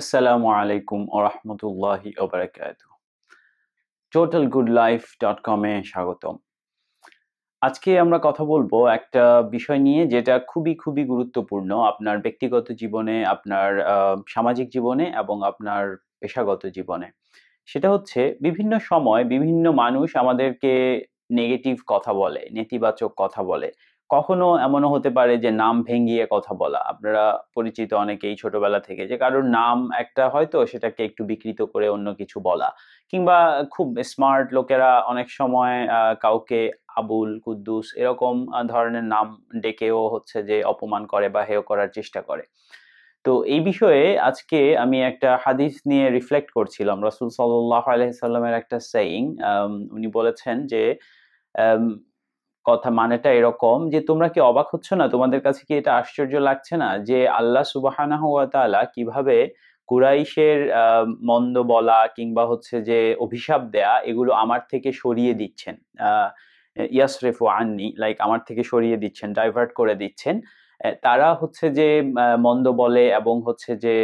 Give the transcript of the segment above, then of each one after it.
Assalamu alaikum ওরহমতুল্লাহি ওবরাকাত টোটালগুডলাইফ.com এ স্বাগতম আজকে আমরা কথা বলবো একটা বিষয় নিয়ে যেটা খুবই খুবই গুরুত্বপূর্ণ আপনার ব্যক্তিগত জীবনে আপনার সামাজিক জীবনে এবং আপনার পেশাগত জীবনে সেটা হচ্ছে বিভিন্ন সময় বিভিন্ন মানুষ আমাদেরকে নেগেটিভ কথা বলে নেতিবাচক কথা বলে কখনো এমনও হতে পারে যে নাম ভেঙ্গিয়ে কথা বলা আপনারা পরিচিত অনেকেই ছোটবেলা থেকে যে কারোর নাম একটা হয়তো সেটাকে একটু বিকৃত করে অন্য কিছু বলা কিংবা খুব স্মার্ট লোকেরা অনেক সময় কাউকে আবুল কুদ্দুস এরকম ধরনের নাম ডেকেও হচ্ছে যে অপমান করে বা হেয় করার চেষ্টা করে তো এই বিষয়ে আজকে আমি একটা হাদিস নিয়ে রিফ্লেক্ট করছিলাম রসুল সাল্লাহ আলহিসাল্লামের একটা সেইং উনি বলেছেন যে কথা মানেটা এরকম যে তোমরা কি অবাক হচ্ছ না তোমাদের কাছে কি এটা আশ্চর্য লাগছে না যে আল্লাহ সুবাহানা হওয়া তালা কিভাবে কুরাইশের মন্দ বলা কিংবা হচ্ছে যে অভিশাপ দেয়া এগুলো আমার থেকে সরিয়ে দিচ্ছেন ইয়াসরেফ আননি লাইক আমার থেকে সরিয়ে দিচ্ছেন ডাইভার্ট করে দিচ্ছেন তারা হচ্ছে যে মন্দ বলে এবং হচ্ছে যে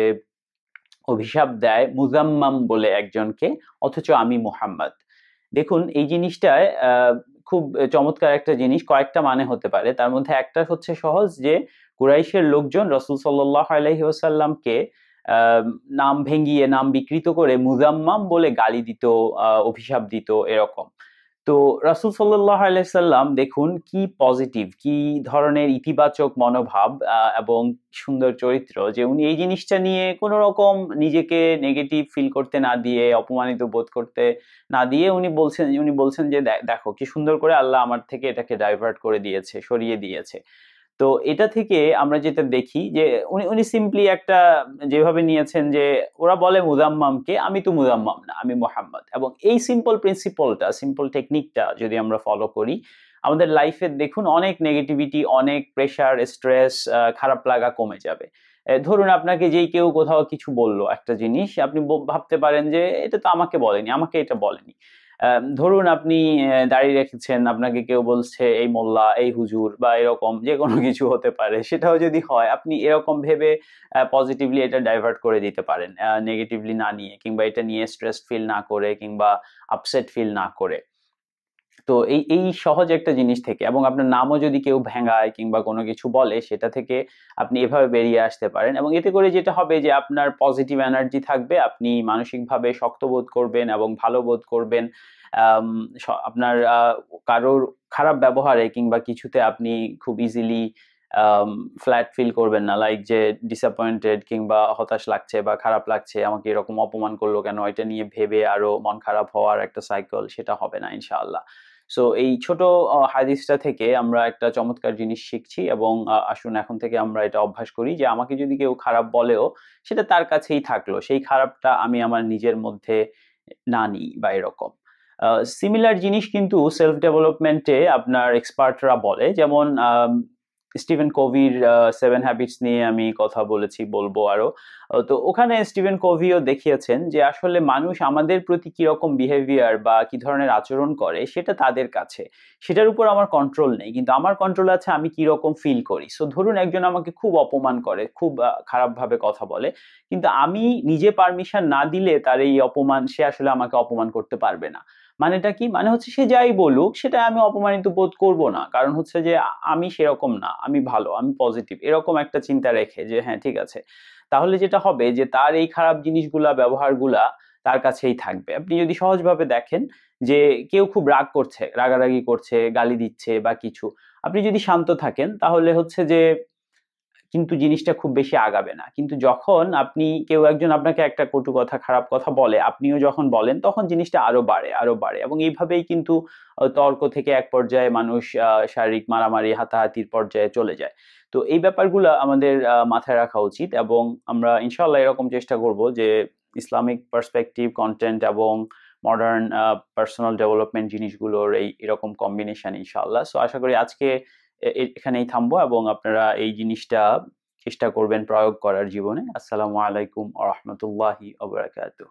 অভিশাপ দেয় মুজাম্মাম বলে একজনকে অথচ আমি মুহাম্মদ দেখুন এই জিনিসটায় খুব চমৎকার একটা জিনিস কয়েকটা মানে হতে পারে তার মধ্যে একটা হচ্ছে সহজ যে কুরাইশের লোকজন রসুল সাল্লাহ আলহিউসাল্লামকে নাম ভেঙ্গিয়ে নাম বিকৃত করে মুজাম্মাম বলে গালি দিত অভিশাপ দিত এরকম তো রাসুল সাল্লাহ সাল্লাম দেখুন কি পজিটিভ কি ধরনের ইতিবাচক মনোভাব এবং সুন্দর চরিত্র যে উনি এই জিনিসটা নিয়ে কোনো রকম নিজেকে নেগেটিভ ফিল করতে না দিয়ে অপমানিত বোধ করতে না দিয়ে উনি বলছেন উনি বলছেন যে দেখো কি সুন্দর করে আল্লাহ আমার থেকে এটাকে ডাইভার্ট করে দিয়েছে সরিয়ে দিয়েছে তো এটা থেকে আমরা যেটা দেখি যে উনি উনি সিম্পলি একটা যেভাবে নিয়েছেন যে ওরা বলে মুদাম্মামকে আমি তো মুদাম্মাম না আমি মোহাম্মদ এবং এই সিম্পল প্রিন্সিপলটা সিম্পল টেকনিকটা যদি আমরা ফলো করি আমাদের লাইফে দেখুন অনেক নেগেটিভিটি অনেক প্রেশার স্ট্রেস খারাপ লাগা কমে যাবে ধরুন আপনাকে যেই কেউ কোথাও কিছু বললো একটা জিনিস আপনি ভাবতে পারেন যে এটা তো আমাকে বলেনি আমাকে এটা বলেনি ধরুন আপনি দাঁড়িয়ে রেখেছেন আপনাকে কেউ বলছে এই মোল্লা এই হুজুর বা এরকম যে কোনো কিছু হতে পারে সেটাও যদি হয় আপনি এরকম ভেবে পজিটিভলি এটা ডাইভার্ট করে দিতে পারেন নেগেটিভলি না নিয়ে কিংবা এটা নিয়ে স্ট্রেস ফিল না করে কিংবা আপসেট ফিল না করে তো এই এই সহজ একটা জিনিস থেকে এবং আপনার নামও যদি কেউ ভেঙায় কিংবা কোনো কিছু বলে সেটা থেকে আপনি এভাবে বেরিয়ে আসতে পারেন এবং এতে করে যেটা হবে যে আপনার পজিটিভ এনার্জি থাকবে আপনি মানসিকভাবে শক্ত বোধ করবেন এবং ভালো বোধ করবেন আপনার কারোর খারাপ ব্যবহারে কিংবা কিছুতে আপনি খুব ইজিলি ফ্ল্যাট um, ফিল করবেন না লাইক যে ডিসঅ্যাপয়েন্টেড কিংবা হতাশ লাগছে বা খারাপ লাগছে আমাকে এরকম অপমান করলো কেন এটা নিয়ে ভেবে আরও মন খারাপ হওয়ার একটা সাইকেল সেটা হবে না ইনশাআল্লাহ সো এই ছোট হাদিসটা থেকে আমরা একটা চমৎকার জিনিস শিখছি এবং আসুন এখন থেকে আমরা এটা অভ্যাস করি যে আমাকে যদি কেউ খারাপ বলেও সেটা তার কাছেই থাকলো সেই খারাপটা আমি আমার নিজের মধ্যে না নিই বা এরকম সিমিলার জিনিস কিন্তু সেলফ ডেভেলপমেন্টে আপনার এক্সপার্টরা বলে যেমন স্টিভেন কোভির সেভেন হ্যাবিটস নিয়ে আমি কথা বলেছি বলবো আরও তো ওখানে স্টিভেন কোভিও দেখিয়েছেন যে আসলে মানুষ আমাদের প্রতি কীরকম বিহেভিয়ার বা কী ধরনের আচরণ করে সেটা তাদের কাছে সেটার উপর আমার কন্ট্রোল নেই কিন্তু আমার কন্ট্রোল আছে আমি কীরকম ফিল করি সো ধরুন একজন আমাকে খুব অপমান করে খুব খারাপভাবে কথা বলে কিন্তু আমি নিজে পারমিশন না দিলে তার এই অপমান সে আসলে আমাকে অপমান করতে পারবে না মানে এটা কি মানে হচ্ছে সে যাই বলুক সেটা আমি অপমানিত বোধ করব না কারণ হচ্ছে যে আমি সেরকম না আমি ভালো আমি পজিটিভ এরকম একটা চিন্তা রেখে যে হ্যাঁ ঠিক আছে তাহলে যেটা হবে যে তার এই খারাপ জিনিসগুলা ব্যবহারগুলা তার কাছেই থাকবে আপনি যদি সহজভাবে দেখেন যে কেউ খুব রাগ করছে রাগারাগি করছে গালি দিচ্ছে বা কিছু আপনি যদি শান্ত থাকেন তাহলে হচ্ছে যে কিন্তু জিনিসটা খুব বেশি আগাবে না কিন্তু যখন আপনি কেউ একজন আপনাকে একটা কটু কথা খারাপ কথা বলে আপনিও যখন বলেন তখন জিনিসটা আরো বাড়ে আরো বাড়ে এবং এইভাবেই কিন্তু তর্ক থেকে এক পর্যায়ে মানুষ শারীরিক মারামারি হাতাহাতির পর্যায়ে চলে যায় তো এই ব্যাপারগুলো আমাদের মাথায় রাখা উচিত এবং আমরা ইনশাল্লাহ এরকম চেষ্টা করব যে ইসলামিক পার্সপেক্টিভ কন্টেন্ট এবং মডার্ন পার্সোনাল ডেভেলপমেন্ট জিনিসগুলোর এই এরকম কম্বিনেশন ইনশাল্লাহ সো আশা করি আজকে এখানেই থামবো এবং আপনারা এই জিনিসটা চেষ্টা করবেন প্রয়োগ করার জীবনে আসসালামু আলাইকুম আহমতুল্লাহি আবরাকাতু